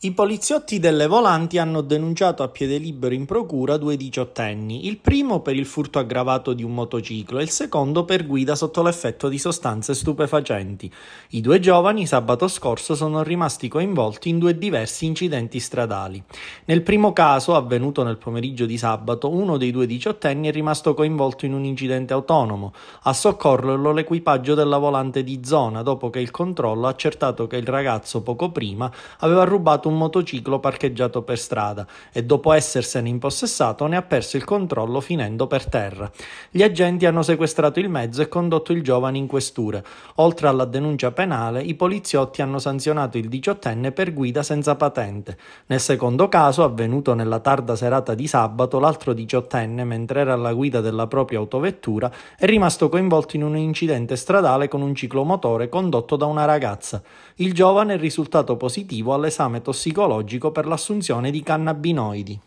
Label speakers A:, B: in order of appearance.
A: I poliziotti delle volanti hanno denunciato a piede libero in procura due diciottenni, il primo per il furto aggravato di un motociclo e il secondo per guida sotto l'effetto di sostanze stupefacenti. I due giovani sabato scorso sono rimasti coinvolti in due diversi incidenti stradali. Nel primo caso, avvenuto nel pomeriggio di sabato, uno dei due diciottenni è rimasto coinvolto in un incidente autonomo. A soccorrerlo l'equipaggio della volante di zona, dopo che il controllo ha accertato che il ragazzo poco prima aveva rubato trovato un motociclo parcheggiato per strada e dopo essersene impossessato ne ha perso il controllo finendo per terra. Gli agenti hanno sequestrato il mezzo e condotto il giovane in questura. Oltre alla denuncia penale, i poliziotti hanno sanzionato il diciottenne per guida senza patente. Nel secondo caso, avvenuto nella tarda serata di sabato, l'altro diciottenne, mentre era alla guida della propria autovettura, è rimasto coinvolto in un incidente stradale con un ciclomotore condotto da una ragazza. Il giovane è risultato positivo all'esame tossicologico tossicologico per l'assunzione di cannabinoidi.